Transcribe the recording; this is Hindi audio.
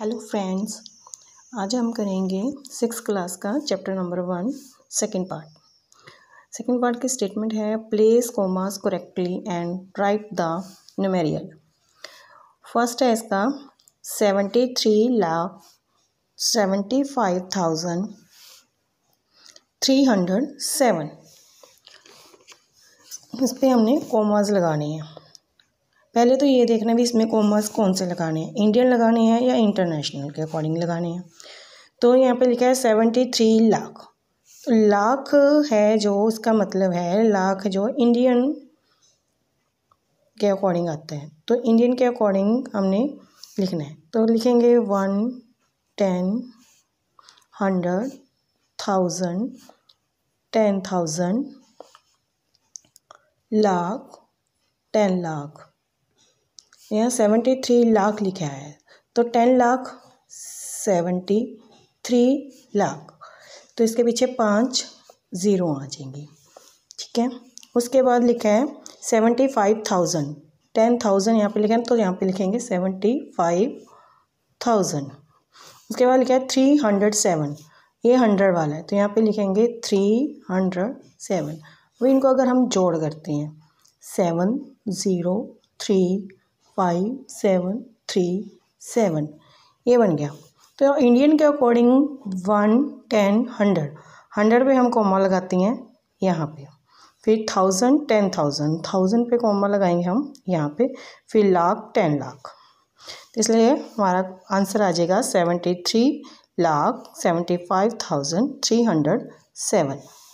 हेलो फ्रेंड्स आज हम करेंगे सिक्स क्लास का chapter number one second part second part की स्टेटमेंट है place commas correctly and write the numeral first है इसका seventy three lakh seventy five thousand three hundred seven इस पर हमने कॉमास लगाने हैं पहले तो ये देखना भी इसमें कॉमर्स कौन से लगाने हैं इंडियन लगाने हैं या इंटरनेशनल के अकॉर्डिंग लगाने हैं तो यहाँ पे लिखा है सेवेंटी थ्री लाख लाख है जो उसका मतलब है लाख जो इंडियन के अकॉर्डिंग आते हैं तो इंडियन के अकॉर्डिंग हमने लिखना है तो लिखेंगे one ten hundred thousand ten thousand lakh ten lakh यहाँ सेवेंटी थ्री लाख लिखा है तो ten lakh seventy three lakh तो इसके पीछे पाँच ज़ीरो आ जाएंगी ठीक है उसके बाद लिखा है seventy five thousand ten thousand यहाँ पे लिखा है तो यहाँ पे लिखेंगे सेवेंटी फाइव थाउजेंड उसके बाद लिखा है थ्री हंड्रेड सेवन ये हंड्रेड वाला है तो यहाँ पे लिखेंगे थ्री हंड्रेड सेवन वो इनको अगर हम जोड़ करते हैं seven zero three five seven three seven ये बन गया तो इंडियन के according one ten hundred hundred पे हम कॉमा लगाती हैं यहाँ पे फिर थाउजेंड टेन थाउजेंड थाउजेंड पे कॉमा लगाएंगे हम यहाँ पे फिर लाख टेन लाख इसलिए हमारा आंसर आ जाएगा seventy three lakh seventy five thousand three hundred seven